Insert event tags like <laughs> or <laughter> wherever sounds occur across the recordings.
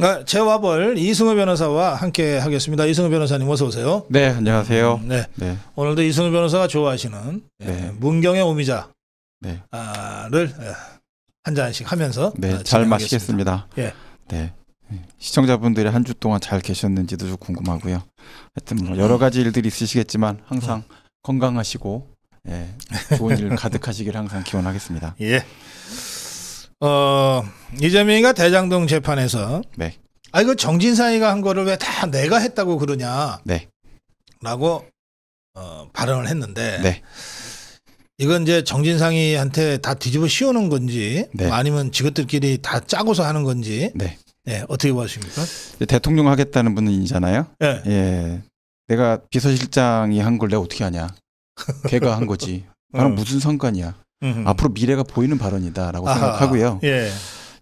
네, 재화벌 이승우 변호사와 함께 하겠습니다. 이승우 변호사님 어서 오세요. 네, 안녕하세요. 네. 네. 오늘도 이승우 변호사가 좋아하시는 예, 네. 문경의 오미자를 네. 아, 예, 한 잔씩 하면서 네, 어, 잘 마시겠습니다. 예. 네. 네. 시청자분들이 한 주 동안 잘 계셨는지도 좀 궁금하고요. 하여튼 뭐 여러 가지 일들이 있으시겠지만 항상 어. 건강하시고 예, 좋은 일 <laughs> 가득하시길 항상 기원하겠습니다. 예. 어, 이재명이가 대장동 재판에서 네. 아 이거 정진상이가 한 거를 왜 다 내가 했다고 그러냐? 네. 라고 어, 발언을 했는데 네. 이건 이제 정진상이한테 다 뒤집어 씌우는 건지 네. 뭐 아니면 직업들끼리다 짜고서 하는 건지 네. 네 어떻게 보십니까? 대통령 하겠다는 분이잖아요. 네. 예. 예. 내가 비서실장이 한 걸 내가 어떻게 하냐? 걔가 한 거지. 나랑 음. 무슨 상관이야? 음흠. 앞으로 미래가 보이는 발언이다라고 아하. 생각하고요. 예.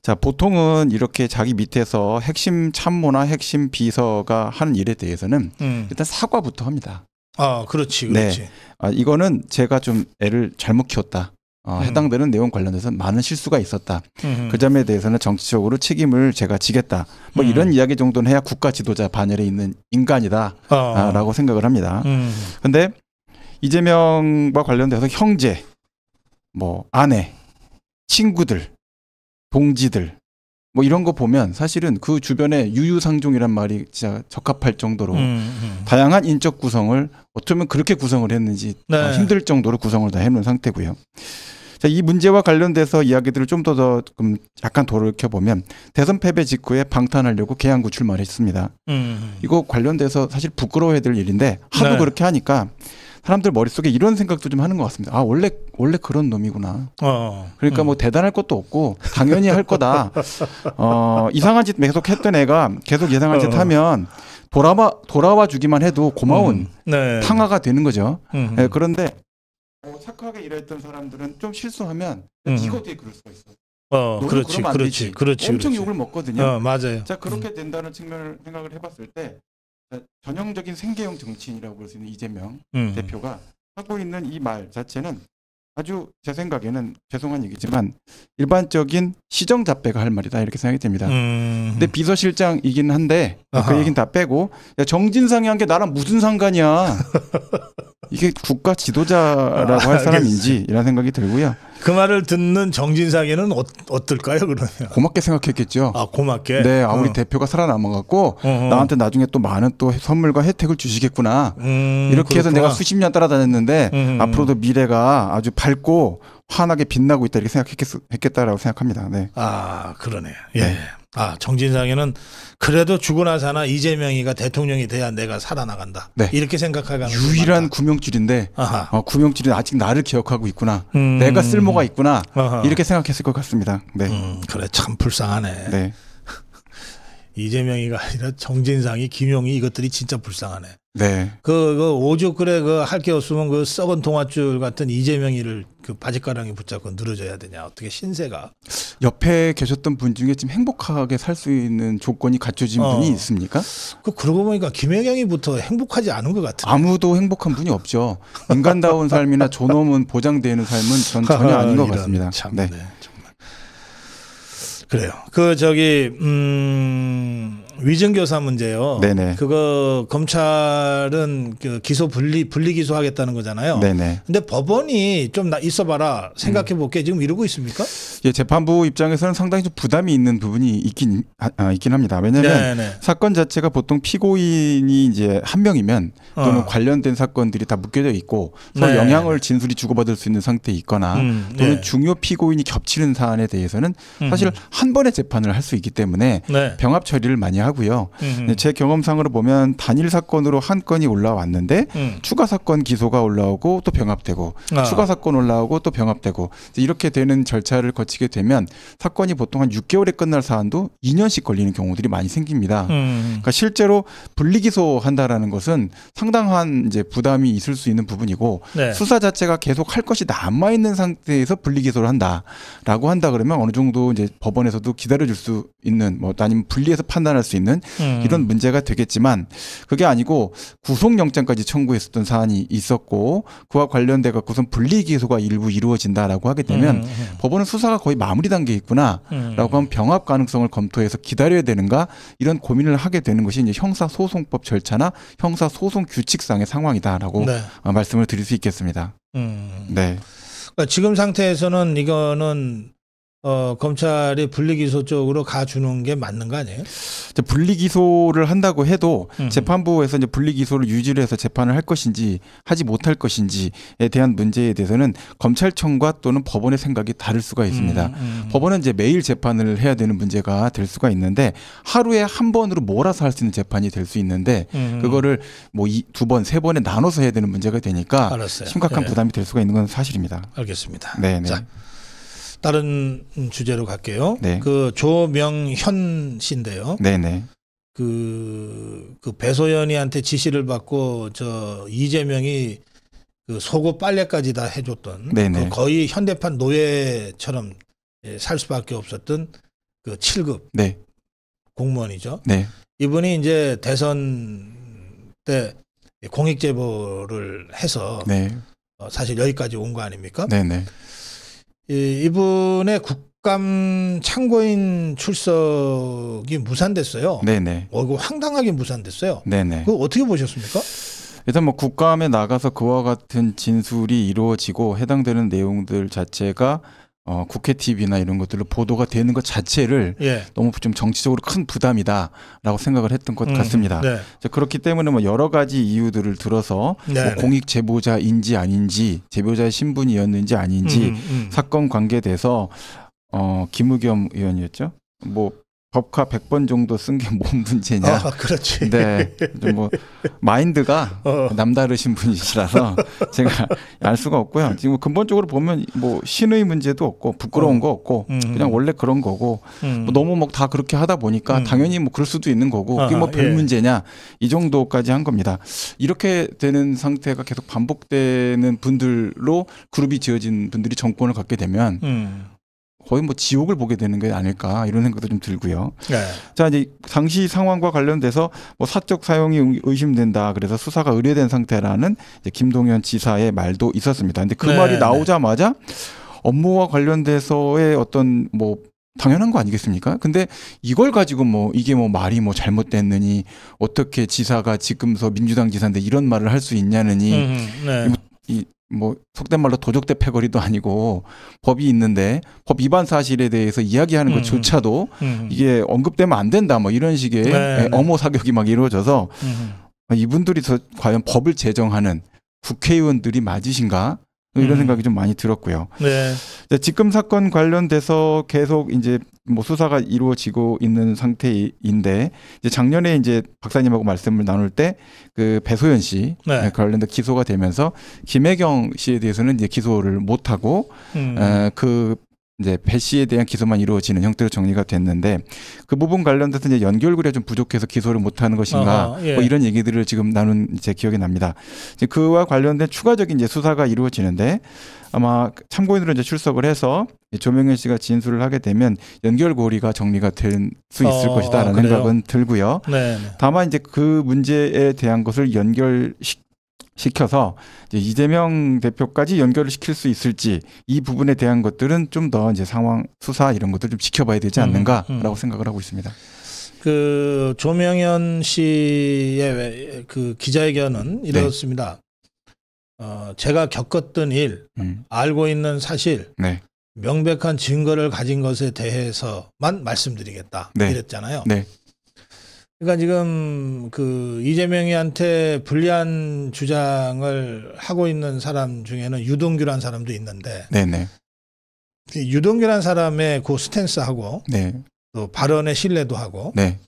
자, 보통은 이렇게 자기 밑에서 핵심 참모나 핵심 비서가 하는 일에 대해서는 음. 일단 사과부터 합니다. 아, 그렇지, 네. 그렇지. 네. 아, 이거는 제가 좀 애를 잘못 키웠다. 어, 음. 해당되는 음. 내용 관련해서 많은 실수가 있었다. 음그 점에 대해서는 정치적으로 책임을 제가 지겠다. 뭐 음. 이런 이야기 정도는 해야 국가 지도자 반열에 있는 인간이다라고 아. 아, 어. 생각을 합니다. 그런데 음. 이재명과 관련돼서 형제 뭐 아내, 친구들, 동지들 뭐 이런 거 보면 사실은 그 주변에 유유상종이란 말이 진짜 적합할 정도로 음, 음. 다양한 인적 구성을 어쩌면 그렇게 구성을 했는지 네. 아, 힘들 정도로 구성을 다 해놓은 상태고요. 자, 이 문제와 관련돼서 이야기들을 좀 더 더 좀 약간 돌이켜 보면 대선 패배 직후에 방탄하려고 개항 구출만 했습니다. 음, 음. 이거 관련돼서 사실 부끄러워해야 될 일인데 하도 네. 그렇게 하니까 사람들 머릿속에 이런 생각도 좀 하는 것 같습니다. 아, 원래, 원래 그런 놈이구나. 어, 어. 그러니까 뭐 음. 뭐 대단할 것도 없고 당연히 할 거다. <laughs> 어, 이상한 짓 계속 했던 애가 계속 이상한 짓 어, 어. 하면 돌아와, 돌아와 주기만 해도 고마운 음. 네. 탕화가 되는 거죠. 음. 네, 그런데 뭐 착하게 일했던 사람들은 좀 실수하면 음. 네가 그럴 수가 있어. 어, 그렇지, 그렇지, 그렇지, 엄청 그렇지. 욕을 먹거든요. 어, 맞아요. 자 그렇게 음. 된다는 측면을 생각을 해봤을 때 전형적인 생계형 정치인이라고 볼 수 있는 이재명 음. 대표가 하고 있는 이 말 자체는 아주 제 생각에는 죄송한 얘기지만 일반적인 시정 잡배가 할 말이다 이렇게 생각이 됩니다. 음. 근데 비서실장이긴 한데 그 아하. 그 얘기는 다 빼고 야, 정진상이 한 게 나랑 무슨 상관이야. <laughs> 이게 국가 지도자라고 아, 할 사람인지 이런 생각이 들고요. 그 말을 듣는 정진상에는 어, 어떨까요 그러면? 고맙게 생각했겠죠. 아 고맙게. 네, 아 우리 어. 대표가 살아남아갖고 어허. 나한테 나중에 또 많은 또 선물과 혜택을 주시겠구나. 음, 이렇게 그렇구나. 해서 내가 수십 년 따라다녔는데 음. 앞으로도 미래가 아주 밝고 환하게 빛나고 있다 이렇게 생각했겠다라고 생각합니다. 네. 아 그러네. 예. 네. 예. 아 정진상에는 그래도 죽으나 사나 이재명이가 대통령이 돼야 내가 살아나간다. 네. 이렇게 생각하는 유일한 구명줄인데 아하. 어, 구명줄이 아직 나를 기억하고 있구나. 음. 내가 쓸모가 있구나. 아하. 이렇게 생각했을 것 같습니다. 네. 음, 그래 참 불쌍하네. 네. <laughs> 이재명이가 아니라 정진상이 김용이 이것들이 진짜 불쌍하네. 네. 그, 그 오죽 그래 그할 게 없으면 그 썩은 동화줄 같은 이재명이를 그 바짓가랑이 붙잡고 늘어져야 되냐 어떻게 신세가 옆에 계셨던 분 중에 지금 행복하게 살 수 있는 조건이 갖춰진 어. 분이 있습니까? 그 그러고 보니까 김혜경이부터 행복하지 않은 것 같아요. 아무도 행복한 분이 없죠. 인간다운 <laughs> 삶이나 존엄은 보장되는 삶은 전 전혀 아닌 것 <laughs> 같습니다. 참, 네. 네. 정말 그래요. 그 저기 음. 위증교사 문제요. 네네. 그거 검찰은 그 기소 분리 분리 기소하겠다는 거잖아요. 네네. 근데 법원이 좀 나 있어봐라 생각해 볼게 지금 이러고 있습니까? 예, 재판부 입장에서는 상당히 좀 부담이 있는 부분이 있긴 아, 아 있긴 합니다. 왜냐하면 네네. 사건 자체가 보통 피고인이 이제 한 명이면 또는 어. 관련된 사건들이 다 묶여져 있고 서로 네. 영향을 진술이 주고받을 수 있는 상태에 있거나 음, 또는 네. 중요 피고인이 겹치는 사안에 대해서는 사실 음. 한 번의 재판을 할 수 있기 때문에 네. 병합 처리를 많이 하. 고 하고요. 네, 제 경험상으로 보면 단일 사건으로 한 건이 올라왔는데 음. 추가 사건 기소가 올라오고 또 병합되고 아. 추가 사건 올라오고 또 병합되고 이렇게 되는 절차를 거치게 되면 사건이 보통 한 6개월에 끝날 사안도 2년씩 걸리는 경우들이 많이 생깁니다. 음. 그러니까 실제로 분리 기소한다라는 것은 상당한 이제 부담이 있을 수 있는 부분이고 네. 수사 자체가 계속 할 것이 남아 있는 상태에서 분리 기소를 한다라고 한다 그러면 어느 정도 이제 법원에서도 기다려 줄수 있는 뭐 아니면 분리해서 판단할 수 있는 있는 음. 이런 문제가 되겠지만 그게 아니고 구속영장까지 청구했었던 사안이 있었고 그와 관련돼 갖고 선 분리기소가 일부 이루어진다라고 하게 되면 음, 음. 법원은 수사가 거의 마무리 단계에 있구나라고 하면 음. 병합 가능성을 검토해서 기다려야 되는가 이런 고민을 하게 되는 것이 이제 형사소송법 절차나 형사소송 규칙상의 상황이다라고 네. 말씀을 드릴 수 있겠습니다. 음. 네. 그러니까 지금 상태에서는 이거는 어, 검찰이 분리기소 쪽으로 가주는 게 맞는 거 아니에요? 이제 분리기소를 한다고 해도 음. 재판부에서 이제 분리기소를 유지를 해서 재판을 할 것인지 하지 못할 것인지에 대한 문제에 대해서는 검찰청과 또는 법원의 생각이 다를 수가 있습니다. 음, 음. 음. 법원은 이제 매일 재판을 해야 되는 문제가 될 수가 있는데 하루에 한 번으로 몰아서 할 수 있는 재판이 될 수 있는데 음, 음. 그거를 뭐두 번, 세 번에 나눠서 해야 되는 문제가 되니까 알았어요. 심각한 예. 부담이 될 수가 있는 건 사실입니다. 알겠습니다. 네. 네. 자. 다른 주제로 갈게요. 네. 그 조명현 씨인데요. 네네. 네. 그, 그 배소연이한테 지시를 받고 저 이재명이 그 속옷 빨래까지 다 해줬던 네, 네. 그 거의 현대판 노예처럼 예, 살 수밖에 없었던 그 7급 네. 공무원이죠. 네. 이분이 이제 대선 때 공익 제보를 해서 네. 어, 사실 여기까지 온 거 아닙니까? 네네. 예, 이, 분의 국감 참고인 출석이 무산됐어요. 네네. 어, 이거 황당하게 무산됐어요. 네네. 그 어떻게 보셨습니까? 일단 뭐 국감에 나가서 그와 같은 진술이 이루어지고 해당되는 내용들 자체가 어, 국회 TV나 이런 것들로 보도가 되는 것 자체를 예. 너무 좀 정치적으로 큰 부담이다라고 생각을 했던 것 음, 같습니다. 네. 그렇기 때문에 뭐 여러 가지 이유들을 들어서 네, 뭐 네. 공익 제보자인지 아닌지 제보자의 신분이었는지 아닌지 음, 음. 사건 관계돼서 어, 김우겸 의원이었죠. 뭐 법화 100번 정도 쓴 게 뭔 문제냐. 아, 그렇지. 네. 뭐 마인드가 어. 남다르신 분이시라서 <laughs> 제가 알 수가 없고요. 지금 뭐 근본적으로 보면 뭐 신의 문제도 없고 부끄러운 어. 거 없고 음. 그냥 원래 그런 거고 음. 뭐 너무 뭐 다 그렇게 하다 보니까 음. 당연히 뭐 그럴 수도 있는 거고 그게 뭐별 예. 문제냐 이 정도까지 한 겁니다. 이렇게 되는 상태가 계속 반복되는 분들로 그룹이 지어진 분들이 정권을 갖게 되면 음. 거의 뭐 지옥을 보게 되는 게 아닐까 이런 생각도 좀 들고요. 네. 자 이제 당시 상황과 관련돼서 뭐 사적 사용이 의심된다 그래서 수사가 의뢰된 상태라는 김동현 지사의 말도 있었습니다. 근데 그 네. 말이 네. 나오자마자 업무와 관련돼서의 어떤 뭐 당연한 거 아니겠습니까? 근데 이걸 가지고 뭐 이게 뭐 말이 뭐 잘못됐느니 어떻게 지사가 지금서 민주당 지사인데 이런 말을 할 수 있냐느니 음, 네. 이뭐 속된 말로 도적대 패거리도 아니고 법이 있는데 법 위반 사실에 대해서 이야기하는 음. 것조차도 음. 이게 언급되면 안 된다 뭐 이런 식의 네, 예, 네. 엄호 사격이 막 이루어져서 음. 이분들이 과연 법을 제정하는 국회의원들이 맞으신가 뭐 이런 음. 생각이 좀 많이 들었고요. 네. 지금 사건 관련돼서 계속 이제 뭐 수사가 이루어지고 있는 상태인데 이제 작년에 이제 박사님하고 말씀을 나눌 때 그 배소연 씨 네. 네. 관련된 기소가 되면서 김혜경 씨에 대해서는 이제 기소를 못 하고 음. 에, 그 이제 배시에 대한 기소만 이루어지는 형태로 정리가 됐는데 그 부분 관련돼서 이제 연결고리가 좀 부족해서 기소를 못하는 것인가 아하, 예. 뭐 이런 얘기들을 지금 나눈 제 기억이 납니다. 이제 그와 관련된 추가적인 이제 수사가 이루어지는데 아마 참고인으로 이제 출석을 해서 조명현 씨가 진술을 하게 되면 연결고리가 정리가 될 수 있을 어, 것이다라는 생각은 들고요. 네, 네. 다만 이제 그 문제에 대한 것을 연결시 시켜서 이제 이재명 대표까지 연결을 시킬 수 있을지 이 부분에 대한 것들은 좀 더 이제 상황 수사 이런 것들 좀 지켜봐야 되지 음, 않는가라고 음, 음. 생각을 하고 있습니다. 그 조명현 씨의 그 기자회견은 네. 이렇습니다. 네. 어, 제가 겪었던 일, 음. 알고 있는 사실, 네. 명백한 증거를 가진 것에 대해서만 말씀드리겠다. 네. 이랬잖아요. 네. 그러니까 지금 그 이재명이한테 불리한 주장을 하고 있는 사람 중에는 유동규란 사람도 있는데 네네. 유동규란 사람의 그 스탠스하고 네. 또 발언의 신뢰도 하고 네.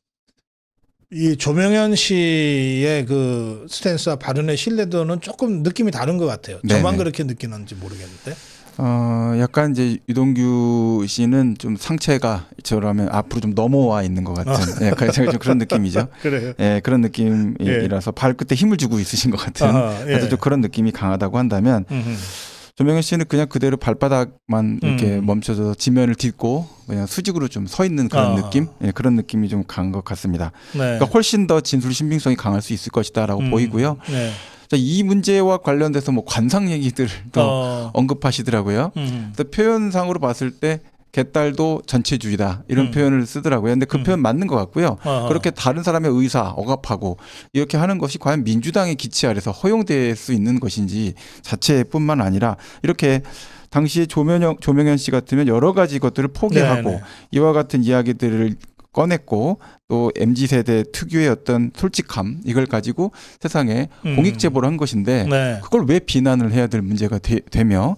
이 조명현 씨의 그 스탠스와 발언의 신뢰도는 조금 느낌이 다른 것 같아요. 네네. 저만 그렇게 느끼는지 모르겠는데. 어, 약간 이제 유동규 씨는 좀 상체가 저라면 앞으로 좀 넘어와 있는 것 같은. 아. 예, 그래서 좀 그런 <laughs> 느낌이죠. 그래요. 예, 그런 느낌이라서 예. 발끝에 힘을 주고 있으신 것 같은. 아, 예. 그래서 좀 그런 느낌이 강하다고 한다면 조명현 씨는 그냥 그대로 발바닥만 이렇게 음. 멈춰서 지면을 딛고 그냥 수직으로 좀 서 있는 그런 아. 느낌, 예, 그런 느낌이 좀 강한 것 같습니다. 네. 그러니까 훨씬 더 진술 신빙성이 강할 수 있을 것이다라고 음. 보이고요. 네. 이 문제와 관련돼서 뭐 관상 얘기들도 어. 언급하시더라고요. 음, 음. 그래서 표현상으로 봤을 때 개딸도 전체주의다 이런 음. 표현을 쓰더라고요. 근데 그 음. 표현 맞는 것 같고요. 어허. 그렇게 다른 사람의 의사 억압하고 이렇게 하는 것이 과연 민주당의 기치 아래서 허용될 수 있는 것인지 자체뿐만 아니라 이렇게 당시에 조명현, 조명현 씨 같으면 여러 가지 것들을 포기하고 네네. 네. 이와 같은 이야기들을 꺼냈고 또 mz 세대 특유의 어떤 솔직함 이걸 가지고 세상에 음. 공익 제보를 한 것인데 네. 그걸 왜 비난을 해야 될 문제가 되, 며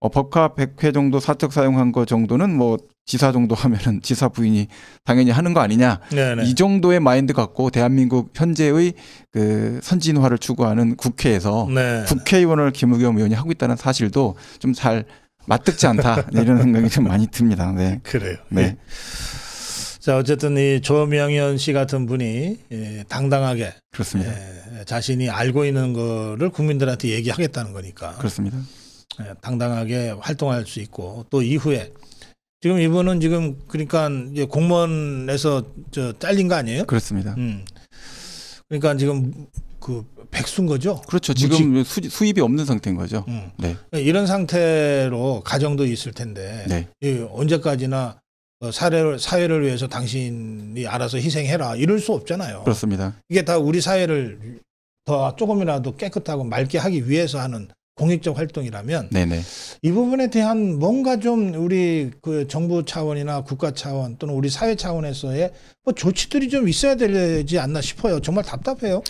어, 법카 100회 정도 사적 사용한 거 정도는 뭐 지사 정도 하면은 지사 부인이 당연히 하는 거 아니냐 네네. 네. 이 정도의 마인드 갖고 대한민국 현재의 그 선진화를 추구하는 국회에서 네. 국회의원을 김우겸 의원이 하고 있다는 사실도 좀 잘 맞듣지 않다 <laughs> 이런 생각이 좀 많이 듭니다. 네. 그래요. 네. 예. 자 어쨌든 이 조명현 씨 같은 분이 예, 당당하게 그렇습니다. 예, 자신이 알고 있는 거를 국민들한테 얘기하겠다는 거니까 그렇습니다. 예, 당당하게 활동할 수 있고 또 이후에 지금 이분은 지금 그러니까 공무원에서 저 잘린 거 아니에요? 그렇습니다. 음. 그러니까 지금 그 백수인 거죠? 그렇죠. 지금 무 수, 입이 없는 상태인 거죠. 음. 네. 이런 상태로 가정도 있을 텐데 네. 언제까지나 어, 사회를, 사회를 위해서 당신이 알아서 희생해라 이럴 수 없잖아요. 그렇습니다. 이게 다 우리 사회를 더 조금이라도 깨끗하고 맑게 하기 위해서 하는 공익적 활동이라면 네네. 이 부분에 대한 뭔가 좀 우리 그 정부 차원이나 국가 차원 또는 우리 사회 차원에서의 뭐 조치들이 좀 있어야 되지 않나 싶어요. 정말 답답해요.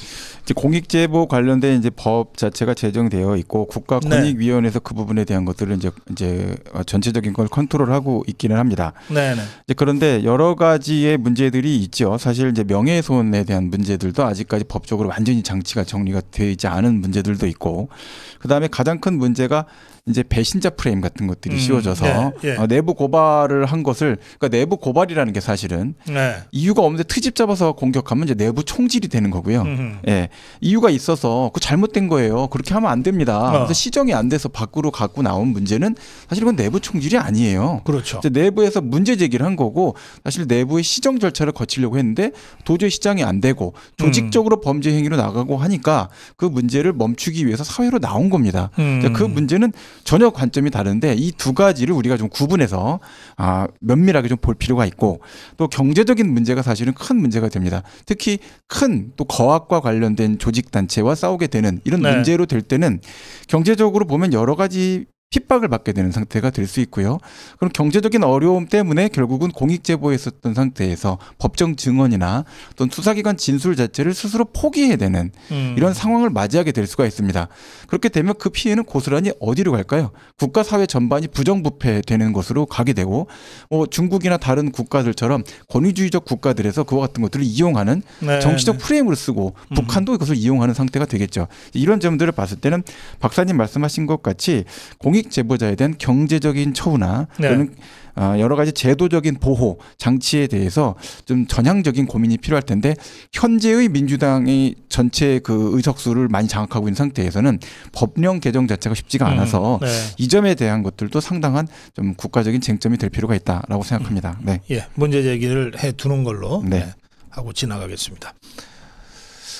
이제 공익제보 관련된 이제 법 자체가 제정되어 있고 국가 공익위원회에서 네. 그 부분에 대한 것들을 이제 이제 전체적인 걸 컨트롤하고 있기는 합니다. 네, 네. 이제 그런데 여러 가지의 문제들이 있죠. 사실 이제 명예훼손에 대한 문제들도 아직까지 법적으로 완전히 장치가 정리가 되어 있지 않은 문제들도 있고, 그 다음에 가장 큰 문제가 이제 배신자 프레임 같은 것들이 음. 씌워져서 예, 예. 어, 내부 고발을 한 것을 그러니까 내부 고발이라는 게 사실은 네. 이유가 없는데 트집 잡아서 공격하면 이제 내부 총질이 되는 거고요. 예. 이유가 있어서 그 잘못된 거예요. 그렇게 하면 안 됩니다. 어. 그래서 시정이 안 돼서 밖으로 갖고 나온 문제는 사실 은 내부 총질이 아니에요. 그렇죠. 내부에서 문제 제기를 한 거고 사실 내부의 시정 절차를 거치려고 했는데 도저히 시장이 안 되고 조직적으로 음. 범죄 행위로 나가고 하니까 그 문제를 멈추기 위해서 사회로 나온 겁니다. 음. 그러니까 그 문제는 전혀 관점이 다른데 이 두 가지를 우리가 좀 구분해서 아, 면밀하게 좀 볼 필요가 있고 또 경제적인 문제가 사실은 큰 문제가 됩니다. 특히 큰 또 거학과 관련된 조직 단체와 싸우게 되는 이런 네. 문제로 될 때는 경제적으로 보면 여러 가지 핍박을 받게 되는 상태가 될 수 있고요. 그럼 경제적인 어려움 때문에 결국은 공익 제보에 었던 상태에서 법정 증언이나 또는 수사기관 진술 자체를 스스로 포기해야 되는 음. 이런 상황을 맞이하게 될 수가 있습니다. 그렇게 되면 그 피해는 고스란히 어디로 갈까요? 국가 사회 전반이 부정부패되는 것으로 가게 되고 뭐 중국이나 다른 국가들처럼 권위주의적 국가들에서 그와 같은 것들을 이용하는 네, 정치적 네. 프레임을 쓰고 음. 북한도 그것을 이용하는 상태가 되겠죠. 이런 점들을 봤을 때는 박사님 말씀하신 것 같이 공익 수익 제보자에 대한 경제적인 처우나 네. 또는 어, 여러 가지 제도적인 보호 장치에 대해서 좀 전향적인 고민이 필요할 텐데 현재의 민주당이 전체 그 의석수를 많이 장악하고 있는 상태에서는 법령 개정 자체가 쉽지가 음, 않아서 음, 네. 이 점에 대한 것들도 상당한 좀 국가적인 쟁점이 될 필요가 있다라고 생각합니다. 음, 네. 예, 문제 제기를 해 두는 걸로 네. 네 하고 지나가겠습니다.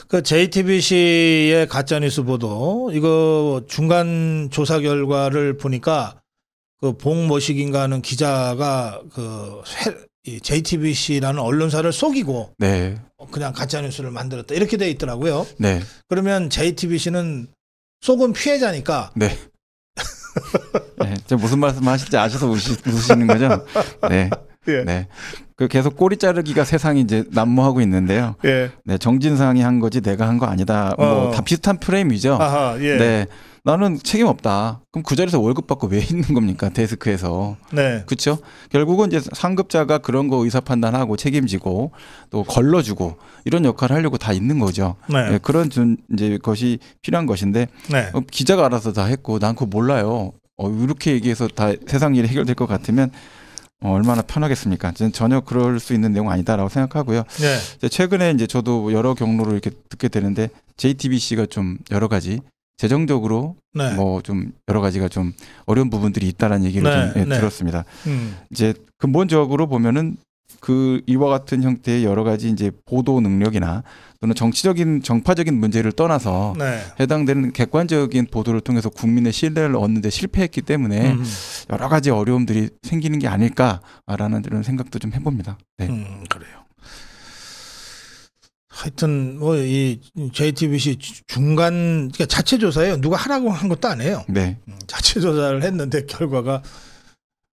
그 JTBC의 가짜뉴스 보도 이거 중간 조사 결과를 보니까 그 봉모식인가 는 기자가 그 JTBC라는 언론사를 속이고 네. 그냥 가짜뉴스를 만들었다 이렇게 돼 있더라고요. 네. 그러면 JTBC는 속은 피해자니까 네. <laughs> 네, 무슨 말씀 하실지 아셔서 웃으시는 거죠? 네. 예. 네. 그 계속 꼬리 자르기가 세상이 이제 난무하고 있는데요. 예. 네. 정진상이 한 거지 내가 한 거 아니다. 뭐다 어. 비슷한 프레임이죠. 아하, 예. 네. 나는 책임 없다. 그럼 그 자리에서 월급 받고 왜 있는 겁니까? 데스크에서. 네. 그렇죠? 결국은 이제 상급자가 그런 거 의사 판단하고 책임지고 또 걸러주고 이런 역할을 하려고 다 있는 거죠. 네. 네 그런 좀 이제 것이 필요한 것인데 네. 어, 기자가 알아서 다 했고 난 그거 몰라요. 어, 이렇게 얘기해서 다 세상 일이 해결될 것 같으면 어, 얼마나 편하겠습니까? 전혀 그럴 수 있는 내용 아니다라고 생각하고요. 네. 최근에 이제 저도 여러 경로로 이렇게 듣게 되는데 JTBC가 좀 여러 가지 재정적으로 네. 뭐좀 여러 가지가 좀 어려운 부분들이 있다라는 얘기를 네. 좀 예, 네. 들었습니다. 음. 이제 근본적으로 보면은 그 이와 같은 형태의 여러 가지 이제 보도 능력이나 또는 정치적인 정파적인 문제를 떠나서 네. 해당되는 객관적인 보도를 통해서 국민의 신뢰를 얻는데 실패했기 때문에 음. 여러 가지 어려움들이 생기는 게 아닐까라는 그런 생각도 좀 해봅니다. 네. 음, 그래요. 하여튼 뭐 이 JTBC 중간 그러니까 자체 조사예요. 누가 하라고 한 것도 아니에요 네. 음, 자체 조사를 했는데 결과가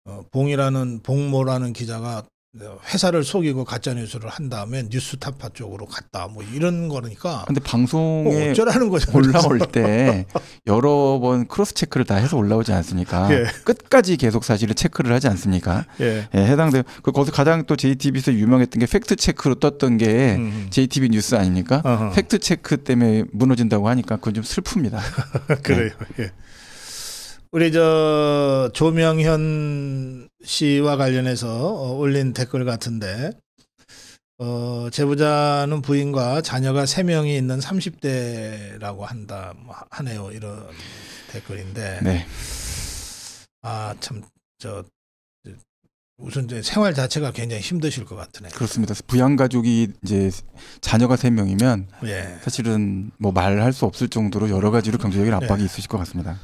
어, 봉이라는 봉모라는 기자가 어, 회사를 속이고 가짜 뉴스를 한 다음에 뉴스타파 쪽으로 갔다 뭐 이런 거니까. 근데 방송에 어, 어쩌라는 거죠. 올라올 <laughs> 때 여러 번 크로스 체크를 다 해서 올라오지 않습니까? 예. 끝까지 계속 사실을 체크를 하지 않습니까? 예. 예 해당돼. 그 거기서 가장 또 JTBC에서 유명했던 게 팩트 체크로 떴던 게 음. JTB 뉴스 아닙니까? 어허. 팩트 체크 때문에 무너진다고 하니까 그건 좀 슬픕니다. <laughs> 그래요. 예. 예. 우리 저 조명현 씨와 관련해서 어, 올린 댓글 같은데 어, 제보자는 부인과 자녀가 3명이 있는 30대라고 한다 뭐, 하네요. 이런 댓글인데. 네. 아, 참저 우선 이제 생활 자체가 굉장히 힘드실 것 같으네요. 그렇습니다. 부양 가족이 이제 자녀가 3명이면 예. 사실은 뭐 말할 수 없을 정도로 여러 가지로 경제적인 압박이 예. 있으실 것 같습니다.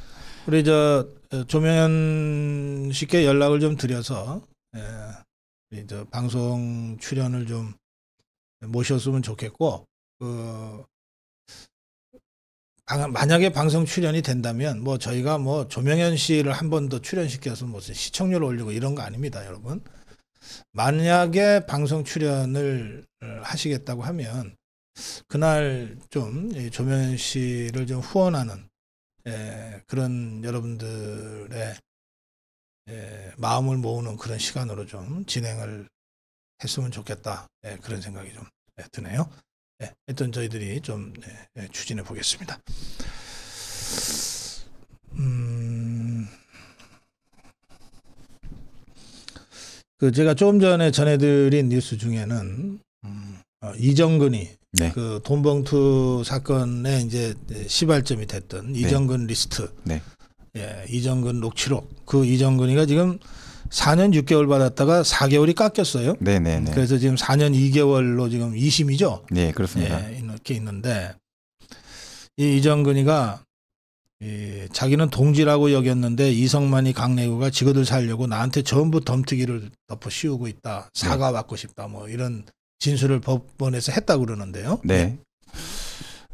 우리 저 어, 조명현 씨께 연락을 좀 드려서 예, 우 방송 출연을 좀 모셨으면 좋겠고 그 만약에 방송 출연이 된다면 뭐 저희가 뭐 조명현 씨를 한 번 더 출연시켜서 무슨 뭐 시청률 올리고 이런 거 아닙니다, 여러분. 만약에 방송 출연을 어, 하시겠다고 하면 그날 좀 조명현 씨를 좀 후원하는 예, 그런 여러분들의 예, 마음을 모으는 그런 시간으로 좀 진행을 했으면 좋겠다. 예, 그런 생각이 좀 예, 드네요. 예, 일단 저희들이 좀 예, 예, 추진해 보겠습니다. 음, 그 제가 조금 전에 전해드린 뉴스 중에는 음, 어, 이정근이 네. 그 돈봉투 사건의 이제 시발점이 됐던 네. 이정근 리스트, 네. 예, 이정근 녹취록 그 이정근이가 지금 4년 6개월 받았다가 4개월이 깎였어요. 네네네. 네, 네. 그래서 지금 4년 2개월로 지금 2심이죠. 네 그렇습니다. 예, 이렇게 있는데 이 이정근이가 이 자기는 동지라고 여겼는데 이성만이 강내구가 직그들 살려고 나한테 전부 덤튀기를 덮어 씌우고 있다. 사과받고 싶다. 뭐 이런 진술을 법원에서 했다 고 그러는데요. 네. 네.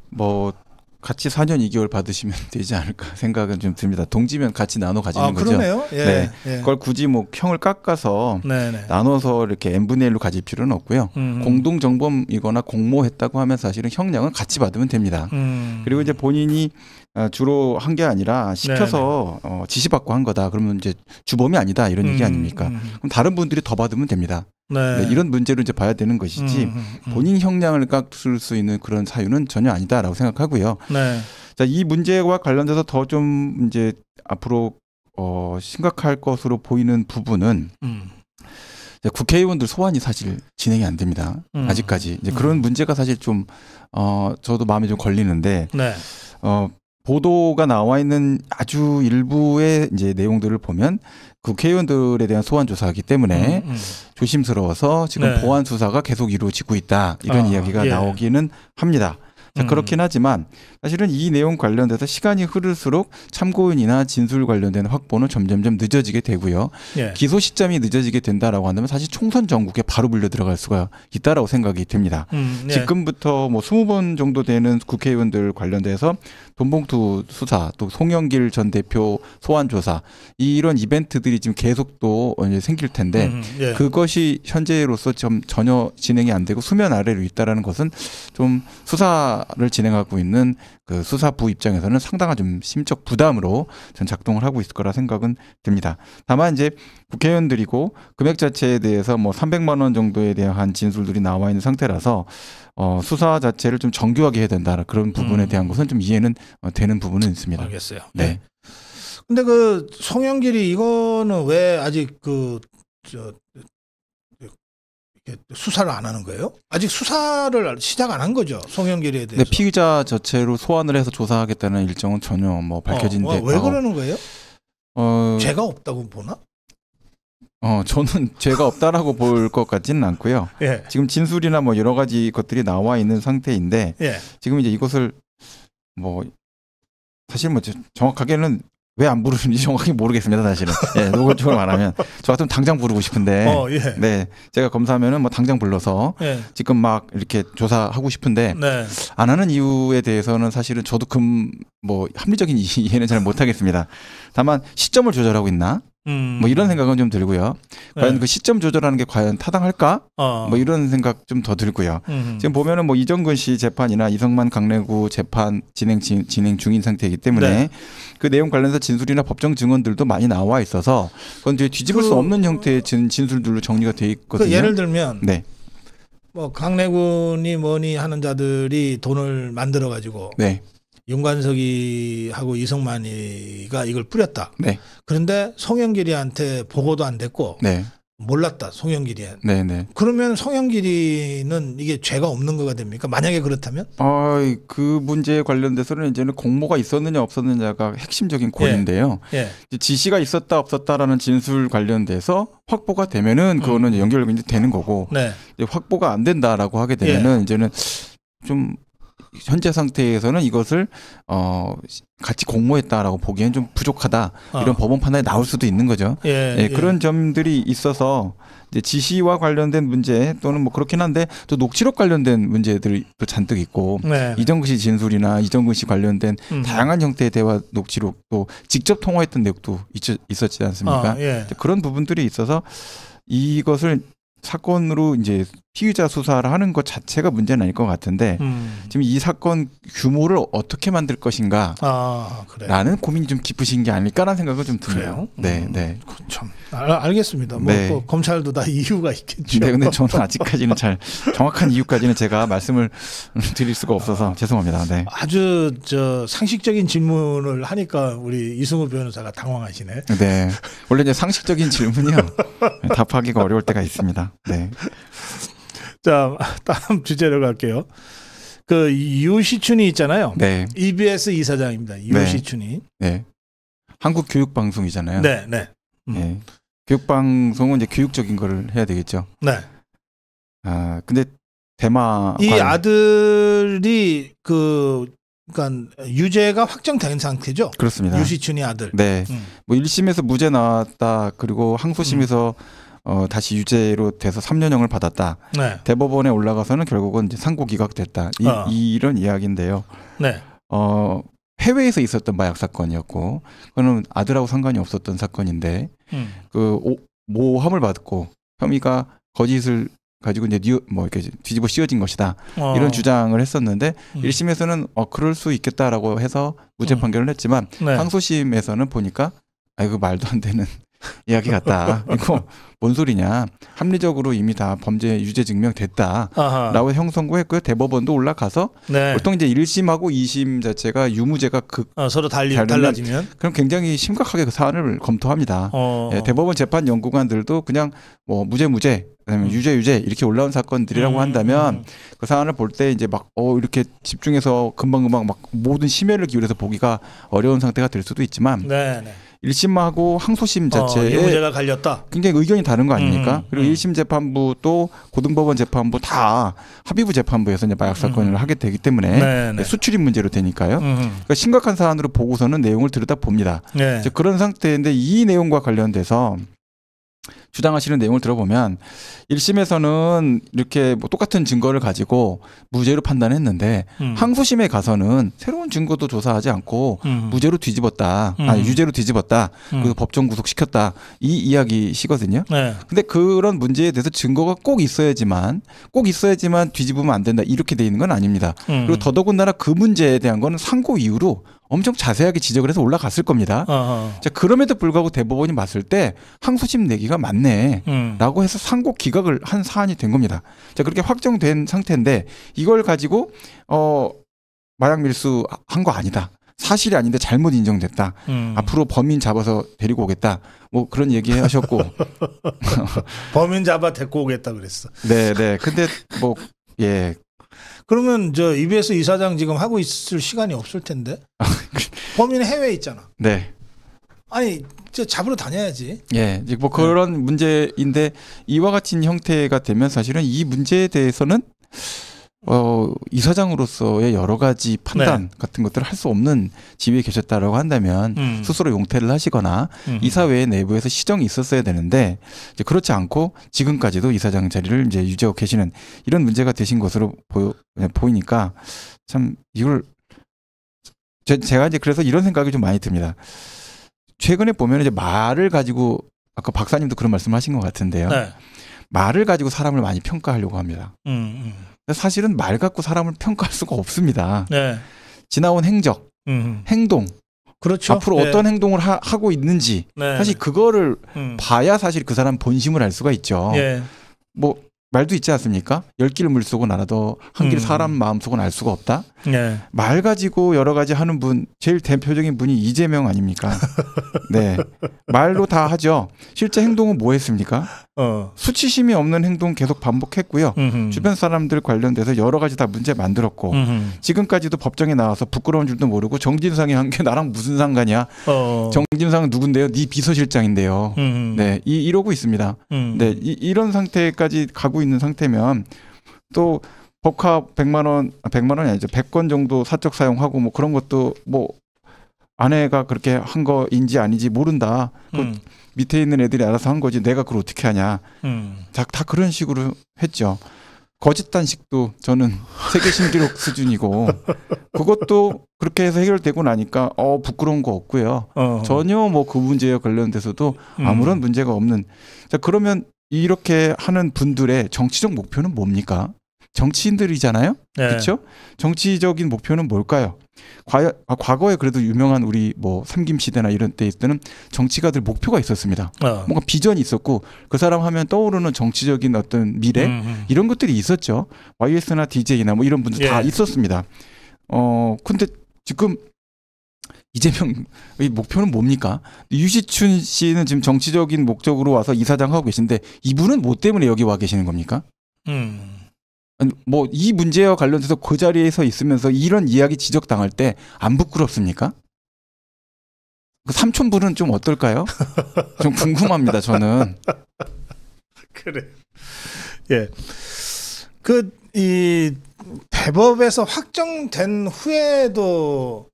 뭐 같이 4년 2개월 받으시면 <laughs> 되지 않을까 생각은 좀 듭니다. 동지면 같이 나눠 가지는 아, 거죠. 예, 네. 예. 그걸 굳이 뭐 형을 깎아서 네네. 네. 나눠서 이렇게 n분의 1로 가질 필요는 없고요. 음. 음. 공동 정범이거나 공모했다고 하면 사실은 형량은 같이 받으면 됩니다. 음. 그리고 이제 본인이 어, 주로 한 게 아니라 시켜서 어, 지시받고 한 거다. 그러면 이제 주범이 아니다 이런 얘기 음, 아닙니까? 음, 음. 그럼 다른 분들이 더 받으면 됩니다. 네. 네, 이런 문제로 이제 봐야 되는 것이지 음, 음, 음. 본인 형량을 깎을 수 있는 그런 사유는 전혀 아니다라고 생각하고요. 네. 자, 이 문제와 관련돼서 더 좀 이제 앞으로 어, 심각할 것으로 보이는 부분은 국회의원들 소환이 사실 진행이 안 됩니다. 아직까지 이제 그런 문제가 사실 좀 어, 저도 마음에 좀 걸리는데. 네. 어, 보도가 나와 있는 아주 일부의 이제 내용들을 보면 국회의원들에 대한 소환 조사이기 때문에 음, 음. 조심스러워서 지금 네. 보안 수사가 계속 이루어지고 있다 이런 아, 이야기가 예. 나오기는 합니다. 자, 음. 그렇긴 하지만 사실은 이 내용 관련돼서 시간이 흐를수록 참고인이나 진술 관련된 확보는 점점점 늦어지게 되고요. 예. 기소 시점이 늦어지게 된다라고 한다면 사실 총선 전국에 바로 물려 들어갈 수가 있다라고 생각이 듭니다. 음, 예. 지금부터 뭐 스무 번 정도 되는 국회의원들 관련돼서 돈봉투 수사, 또 송영길 전 대표 소환 조사 이런 이벤트들이 지금 계속 또 이제 생길 텐데 음, 음, 예. 그것이 현재로서 좀 전혀 진행이 안 되고 수면 아래로 있다라는 것은 좀 수사를 진행하고 있는 그 수사부 입장에서는 상당한 좀 심적 부담으로 전 작동을 하고 있을 거라 생각은 듭니다. 다만 이제 국회의원들이고 금액 자체에 대해서 뭐 300만 원 정도에 대한 진술들이 나와 있는 상태라서 어, 수사 자체를 좀 정교하게 해야 된다 그런 부분에 음. 대한 것은 좀 이해는 어, 되는 부분은 있습니다. 알겠어요. 네. 네. 근데 그 송영길이 이거는 왜 아직 그저 수사를 안 하는 거예요? 아직 수사를 시작 안 한 거죠 송영길에 대해서. 네, 피의자 자체로 소환을 해서 조사하겠다는 일정은 전혀 뭐 밝혀진 어, 데왜 어. 그러는 거예요? 어, 죄가 없다고 보나? 어, 저는 죄가 없다라고 볼 것 같지는 않고요. 예. 지금 진술이나 뭐 여러 가지 것들이 나와 있는 상태인데 예. 지금 이제 이것을 뭐 사실 뭐 정확하게는 왜안 부르는지 정확히 모르겠습니다, 사실은. 예, 노골적으로 말하면. 저 같으면 당장 부르고 싶은데. 어, 예. 네. 제가 검사하면은 뭐 당장 불러서 예. 지금 막 이렇게 조사하고 싶은데 네. 안 하는 이유에 대해서는 사실은 저도 금뭐 합리적인 <laughs> 이해는 잘 못하겠습니다. 다만 시점을 조절하고 있나? 음. 뭐 이런 생각은 좀 들고요. 네. 과연 네. 그 시점 조절하는 게 과연 타당할까? 어. 뭐 이런 생각 좀 더 들고요. 음. 지금 보면은 뭐 이정근 씨 재판이나 이성만 강래구 재판 진행 진, 행 중인 상태이기 때문에 네. 그 내용 관련해서 진술이나 법정 증언들도 많이 나와 있어서 그건 뒤에 뒤집을 그, 수 없는 형태의 진, 진술들로 정리가 돼 있거든요. 그 예를 들면 네. 뭐 강내군이 뭐니 하는 자들이 돈을 만들어 가지고 네. 윤관석이하고 이성만이가 이걸 뿌렸다. 네. 그런데 송영길이한테 보고도 안 됐고 네. 몰랐다 송영길이 네네 그러면 송영길이는 이게 죄가 없는 거가 됩니까 만약에 그렇다면 아그 문제에 관련돼서는 이제는 공모가 있었느냐 없었느냐가 핵심적인 고인데요 예. 예. 지시가 있었다 없었다라는 진술 관련돼서 확보가 되면은 그거는 음. 연결이 되는 거고 네. 확보가 안 된다라고 하게 되면은 예. 이제는 좀 현재 상태에서는 이것을 어 같이 공모했다라고 보기엔 좀 부족하다 어. 이런 법원 판단이 나올 수도 있는 거죠. 예, 예, 예 그런 점들이 있어서 이제 지시와 관련된 문제 또는 뭐 그렇긴 한데 또 녹취록 관련된 문제들도 잔뜩 있고 네. 이정근 씨 진술이나 이정근 씨 관련된 음. 다양한 형태의 대화 녹취록 또 직접 통화했던 내용도 있, 었지 않습니까? 어, 예. 그런 부분들이 있어서 이것을 사건으로 이제 피의자 수사를 하는 것 자체가 문제는 아닐 것 같은데 음. 지금 이 사건 규모를 어떻게 만들 것인가 아, 라는 고민이 좀 깊으신 게 아닐까라는 생각을 좀 드네요. 네, 음. 네, 네. 알, 알겠습니다. 뭐 네. 뭐 검찰도 다 <laughs> 이유가 있겠죠. 네, 근데 저는 아직까지는 잘 정확한 이유까지는 제가 말씀을 드릴 수가 없어서 아. 죄송합니다. 네. 아주 저 상식적인 질문을 하니까 우리 이승우 변호사가 당황하시네. 네. 원래 이제 상식적인 질문이요 <laughs> 답하기가 어려울 때가 있습니다. 네. 자, <laughs> 다음 주제로 갈게요. 그 유시춘이 있잖아요. 네. EBS 이사장입니다. 유시춘이. 네. 네. 한국 교육 방송이잖아요. 네, 네. 음. 네. 교육 방송은 이제 교육적인 걸 해야 되겠죠. 네. 아, 근데 대마 이 아들이 그 그러니까 유죄가 확정된 상태죠. 그렇습니다. 유시춘이 아들. 네. 음. 뭐 1심에서 무죄 나왔다. 그리고 항소심에서 음. 어, 다시 유죄로 돼서 3년형을 받았다. 네. 대법원에 올라가서는 결국은 이제 상고 기각됐다. 이, 어. 이런 이야기인데요. 네. 어, 해외에서 있었던 마약 사건이었고, 그거는 아들하고 상관이 없었던 사건인데, 음. 그모 함을 받고 혐의가 거짓을 가지고 이제 뉴, 뭐 이렇게 뒤집어 씌워진 것이다 어. 이런 주장을 했었는데 음. 1심에서는 어 그럴 수 있겠다라고 해서 무죄 음. 판결을 했지만 네. 항소심에서는 보니까 아이거 말도 안 되는 <laughs> 이야기 같다. 이거 뭔 소리냐. 합리적으로 이미 다 범죄 유죄 증명됐다. 라고 형선고했고요. 대법원도 올라가서 네. 보통 이제 1심하고 2심 자체가 유무죄가 극 어, 서로 달리 달라지면 그럼 굉장히 심각하게 그 사안을 검토합니다. 어. 예, 대법원 재판 연구관들도 그냥 뭐 무죄 무죄 그다음에 음. 유죄 유죄 이렇게 올라온 사건들이라고 음. 한다면 그 사안을 볼 때 이제 막어 이렇게 집중해서 금방금방 막 모든 심혈을 기울여서 보기가 어려운 상태가 될 수도 있지만 네, 네. 일심하고 항소심 어, 자체에 어, 무죄가 갈렸다. 굉장히 의견이 다른 거 아닙니까? 음, 음 그리고 음. 일심 재판부 도 고등법원 재판부 다 합의부 재판부에서 이제 마약 음, 사건을 음. 하게 되기 때문에 네네. 네. 수출입 문제로 되니까요. 그러니까 심각한 사안으로 보고서는 내용을 들여다 봅니다. 네. 그런 상태인데 이 내용과 관련돼서 주장하시는 내용을 들어보면 1심에서는 이렇게 뭐 똑같은 증거를 가지고 무죄로 판단했는데 음. 항소심에 가서는 새로운 증거도 조사하지 않고 음. 무죄로 뒤집었다. 음. 아, 유죄로 뒤집었다. 음. 그래서 법정 구속시켰다. 이 이야기시거든요. 네. 근데 그런 문제에 대해서 증거가 꼭 있어야지만 꼭 있어야지만 뒤집으면 안 된다. 이렇게 돼 있는 건 아닙니다. 음. 그리고 더더군다나 그 문제에 대한 거는 상고 이후로 엄청 자세하게 지적을 해서 올라갔을 겁니다. 어허. 자, 그럼에도 불구하고 대법원이 봤을 때 항소심 내기가 맞네. 음. 라고 해서 상고 기각을 한 사안이 된 겁니다. 자, 그렇게 확정된 상태인데 이걸 가지고 어 마약 밀수 한 거 아니다. 사실이 아닌데 잘못 인정됐다. 음. 앞으로 범인 잡아서 데리고 오겠다. 뭐 그런 얘기 하셨고. <laughs> 범인 잡아 데리고 오겠다 그랬어. 네, 네. 근데 뭐 예, 그러면 저 EBS 이사장 지금 하고 있을 시간이 없을 텐데. 아, 그 범인은 해외에 있잖아. 네. 아니 저 잡으러 다녀야지. 예, 뭐 그런 네. 문제인데 이와 같은 형태가 되면 사실은 이 문제에 대해서는 어, 이사장으로서의 여러 가지 판단 네. 같은 것들을 할 수 없는 지위에 계셨다라고 한다면 음. 스스로 용퇴를 하시거나 음. 이사회 내부에서 시정이 있었어야 되는데 이제 그렇지 않고 지금까지도 이사장 자리를 이제 유지하고 계시는 이런 문제가 되신 것으로 보여, 네, 보이니까 참 이걸 제, 제가 이제 그래서 이런 생각이 좀 많이 듭니다. 최근에 보면 이제 말을 가지고 아까 박사님도 그런 말씀하신 것 같은데요. 네. 말을 가지고 사람을 많이 평가하려고 합니다. 음, 음. 사실은 말 갖고 사람을 평가할 수가 없습니다. 네. 지나온 행적, 음. 행동, 그렇죠. 앞으로 네. 어떤 행동을 하, 고 있는지 네. 사실 그거를 음. 봐야 사실 그 사람 본심을 알 수가 있죠. 네. 뭐 말도 있지 않습니까? 열 길 물속은 알아도 한길 음. 사람 마음속은 알 수가 없다. 예. 말 가지고 여러 가지 하는 분 제일 대표적인 분이 이재명 아닙니까? <laughs> 네 말로 다 하죠. 실제 행동은 뭐 했습니까? 어, 수치심이 없는 행동 계속 반복했고요. 음흠. 주변 사람들 관련돼서 여러 가지 다 문제 만들었고 음흠. 지금까지도 법정에 나와서 부끄러운 줄도 모르고 정진상이 한 게 나랑 무슨 상관이야? 어. 정진상은 누군데요? 네 비서실장인데요. 음흠. 네, 이, 이러고 있습니다. 음. 네, 이, 이런 상태까지 가고 있는 상태면 또 법카 100만 원, 100만 아, 원이 아니죠. 100건 정도 사적 사용하고 뭐 그런 것도 뭐 아내가 그렇게 한 거인지 아닌지 모른다. 그 음. 밑에 있는 애들이 알아서 한 거지 내가 그걸 어떻게 하냐. 음. 다, 다 그런 식으로 했죠. 거짓 단식도 저는 세계 신기록 <laughs> 수준이고 그것도 그렇게 해서 해결되고 나니까 어 부끄러운 거 없고요. 어 전혀 뭐 그 문제에 관련돼서도 음. 아무런 음. 문제가 없는. 자 그러면 이렇게 하는 분들의 정치적 목표는 뭡니까? 정치인들이잖아요. 네. 그렇죠? 정치적인 목표는 뭘까요? 과여, 아, 과거에 그래도 유명한 우리 뭐 삼김 시대나 이런 때 때는 정치가들 목표가 있었습니다. 어. 뭔가 비전이 있었고 그 사람 하면 떠오르는 정치적인 어떤 미래 음음. 음. 이런 것들이 있었죠. YS나 DJ나 뭐 이런 분들 예. 다 있었습니다. 어 근데 지금 이재명의 목표는 뭡니까? 유시춘 씨는 지금 정치적인 목적으로 와서 이사장 하고 계신데 이분은 뭐 때문에 여기 와 계시는 겁니까? 음. 음, 뭐이 문제와 관련돼서 그 자리에서 있으면서 이런 이야기 지적당할 때 안 부끄럽습니까? 그 삼촌분은 좀 어떨까요? <laughs> 좀 궁금합니다. 저는. 그래. 예. 그 이 대법에서 확정된 후에도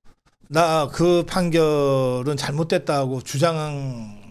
나 그 판결은 잘못됐다고 주장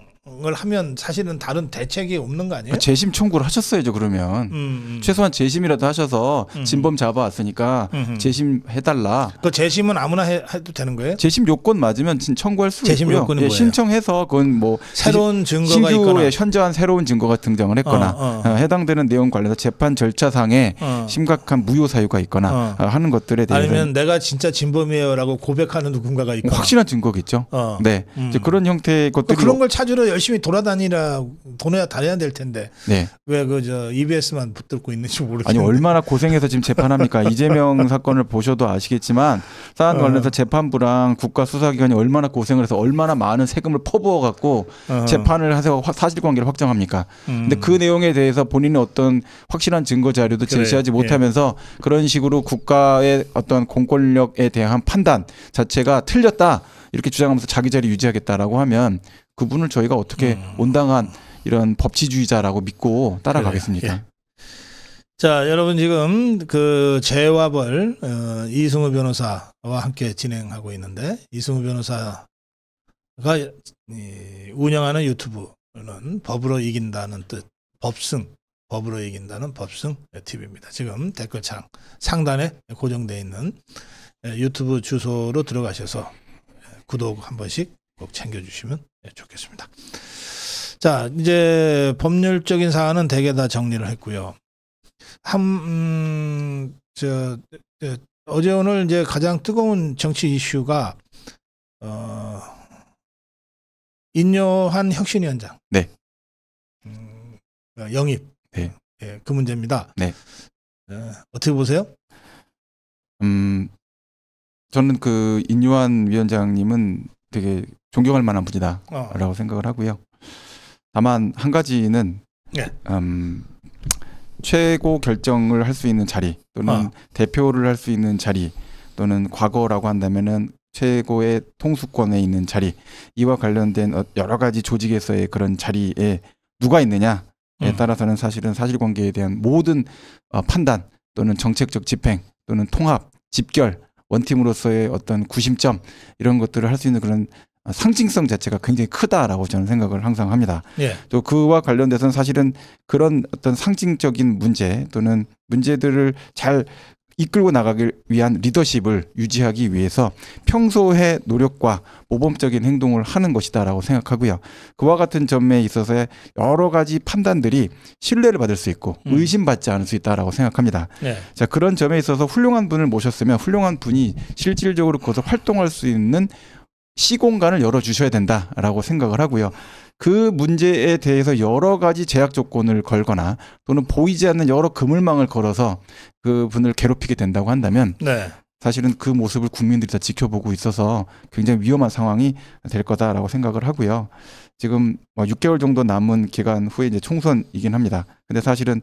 을 하면 사실은 다른 대책이 없는 거 아니에요? 아, 재심 청구를 하셨어야죠 그러면 음, 음. 최소한 재심이라도 하셔서 음. 진범 잡아왔으니까 음, 음. 재심 해달라. 그 재심은 아무나 해, 도 되는 거예요? 재심 요건 맞으면 진 청구할 수 재심 있고요. 요건은 예, 뭐예요? 신청해서 그건 뭐 새로운 증거가 있거나 현저한 새로운 증거가 등장을 했거나 어, 어, 어. 해당되는 내용 관련해서 재판 절차상에 어. 심각한 무효 사유가 있거나 어. 어, 하는 것들에 대해서 아니면 내가 진짜 진범이에요라고 고백하는 누군가가 있고 확실한 증거겠죠. 네 이제 그런 형태의 그러니까 것들 그런 걸 찾으러 열심히 돌아다니라 돈해야 다녀야 될 텐데 네. 왜그 저 EBS만 붙들고 있는지 모르겠어요. 아니 얼마나 고생해서 지금 재판합니까? 이재명 <laughs> 사건을 보셔도 아시겠지만 사안 관련해서 어. 재판부랑 국가수사기관이 얼마나 고생을 해서 얼마나 많은 세금을 퍼부어 갖고 어. 재판을 하세요 사실관계를 확정합니까? 음. 근데 그 음. 내용에 대해서 본인이 어떤 확실한 증거 자료도 그래 제시하지 예. 못하면서 예. 그런 식으로 국가의 어떤 공권력에 대한 판단 자체가 틀렸다. 이렇게 주장하면서 자기 자리 유지하겠다라고 하면 그분을 저희가 어떻게 음. 온당한 이런 법치주의자라고 믿고 따라가겠습니까? 그래, 예. 자, 여러분 지금 그 죄와 벌 어, 이승우 변호사와 함께 진행하고 있는데 이승우 변호사가 이, 운영하는 유튜브는 법으로 이긴다는 뜻, 법승, 법으로 이긴다는 법승 TV입니다. 지금 댓글창 상단에 고정돼 있는 예, 유튜브 주소로 들어가셔서 구독 한 번씩 꼭 챙겨주시면 좋겠습니다. 자, 이제 법률적인 사안은 대개 다 정리를 했고요. 한, 음, 저, 저, 어제 오늘 이제 가장 뜨거운 정치 이슈가, 어, 인요한 혁신위원장. 네. 음, 어, 영입. 네. 예, 그 문제입니다. 네. 어, 어떻게 보세요? 음, 저는 그 인유한 위원장님은 되게 존경할 만한 분이다라고 어. 생각을 하고요. 다만 한 가지는 예. 음, 최고 결정을 할 수 있는 자리 또는 어. 대표를 할 수 있는 자리 또는 과거라고 한다면은 최고의 통수권에 있는 자리 이와 관련된 어, 여러 가지 조직에서의 그런 자리에 누가 있느냐에 음. 따라서는 사실은 사실관계에 대한 모든 어, 판단 또는 정책적 집행 또는 통합 집결 원팀으로서의 어떤 구심점 이런 것들을 할 수 있는 그런 상징성 자체가 굉장히 크다라고 저는 생각을 항상 합니다. 예. 또 그와 관련돼서는 사실은 그런 어떤 상징적인 문제 또는 문제들을 잘 이끌고 나가기 위한 리더십을 유지하기 위해서 평소의 노력과 모범적인 행동을 하는 것이다라고 생각하고요. 그와 같은 점에 있어서 여러 가지 판단들이 신뢰를 받을 수 있고 음. 의심받지 않을 수 있다라고 생각합니다. 네. 자 그런 점에 있어서 훌륭한 분을 모셨으면 훌륭한 분이 실질적으로 거기서 활동할 수 있는 시공간을 열어주셔야 된다라고 생각을 하고요. 그 문제에 대해서 여러 가지 제약 조건을 걸거나 또는 보이지 않는 여러 그물망을 걸어서 그 분을 괴롭히게 된다고 한다면 네. 사실은 그 모습을 국민들이 다 지켜보고 있어서 굉장히 위험한 상황이 될 거다라고 생각을 하고요. 지금 6개월 뭐 정도 남은 기간 후에 이제 총선이긴 합니다. 근데 사실은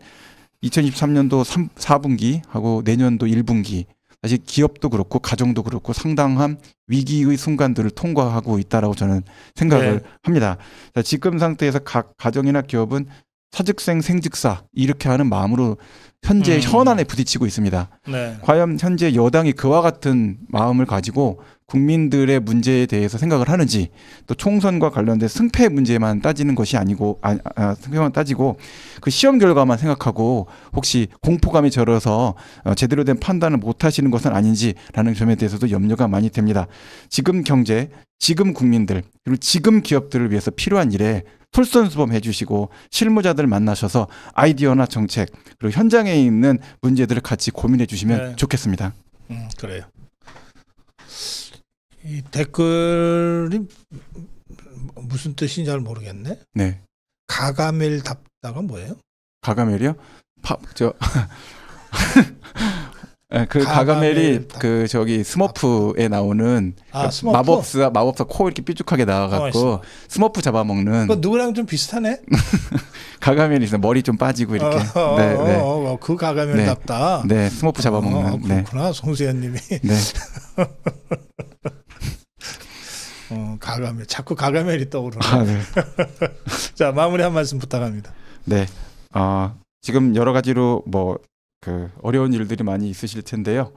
2023년도 3, 4분기하고 내년도 1분기 사실 기업도 그렇고 가정도 그렇고 상당한 위기의 순간들을 통과하고 있다라고 저는 생각을 네. 합니다. 자, 지금 상태에서 각 가정이나 기업은 사직생 생직사 이렇게 하는 마음으로 현재 음. 현안에 부딪히고 있습니다. 네. 과연 현재 여당이 그와 같은 마음을 가지고 국민들의 문제에 대해서 생각을 하는지 또 총선과 관련된 승패 문제만 따지는 것이 아니고 아, 아, 승패만 따지고 그 시험 결과만 생각하고 혹시 공포감이 절어서 어, 제대로 된 판단을 못 하시는 것은 아닌지라는 점에 대해서도 염려가 많이 됩니다. 지금 경제, 지금 국민들 그리고 지금 기업들을 위해서 필요한 일에 풀선수범 해주시고 실무자들 만나셔서 아이디어나 정책 그리고 현장에 있는 문제들을 같이 고민해 주시면 네. 좋겠습니다. 음, 그래요. 이 댓글이 무슨 뜻인지 잘 모르겠네. 네. 가가멜 답다가 뭐예요? 가가멜이요? 파, 저 네, 그 가가멜이 그 저기 스머프에 나오는 아, 그 스머프? 마법사 마법사 코 이렇게 삐죽하게 나와갖고 어, 스머프 잡아먹는. 뭐 누구랑 좀 비슷하네. <laughs> 가가멜이 있어 머리 좀 빠지고 이렇게. 어, 어, 네, 어, 네. 어, 어, 그 가가멜답다. 네, 네 스머프 잡아먹는. 네. 그렇구나 송수현님이. 네. <laughs> 어, 가가멜 자꾸 가가멜이 떠오르네. 아, 네. <laughs> 자 마무리 한 말씀 부탁합니다. 네. 어, 지금 여러 가지로 뭐그 어려운 일들이 많이 있으실 텐데요.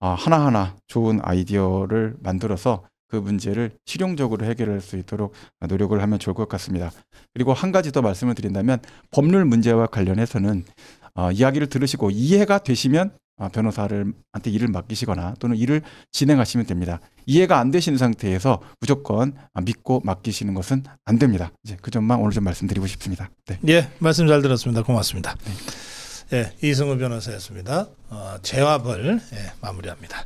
아, 하나하나 좋은 아이디어를 만들어서 그 문제를 실용적으로 해결할 수 있도록 노력을 하면 좋을 것 같습니다. 그리고 한 가지 더 말씀을 드린다면 법률 문제와 관련해서는 어, 이야기를 들으시고 이해가 되시면 어, 변호사를 한테 일을 맡기시거나 또는 일을 진행하시면 됩니다. 이해가 안 되시는 상태에서 무조건 믿고 맡기시는 것은 안 됩니다. 이제 그 점만 오늘 좀 말씀드리고 싶습니다. 네. 예, 말씀 잘 들었습니다. 고맙습니다. 네. 예, 이승우 변호사였습니다. 어, 재화 을 예, 마무리합니다.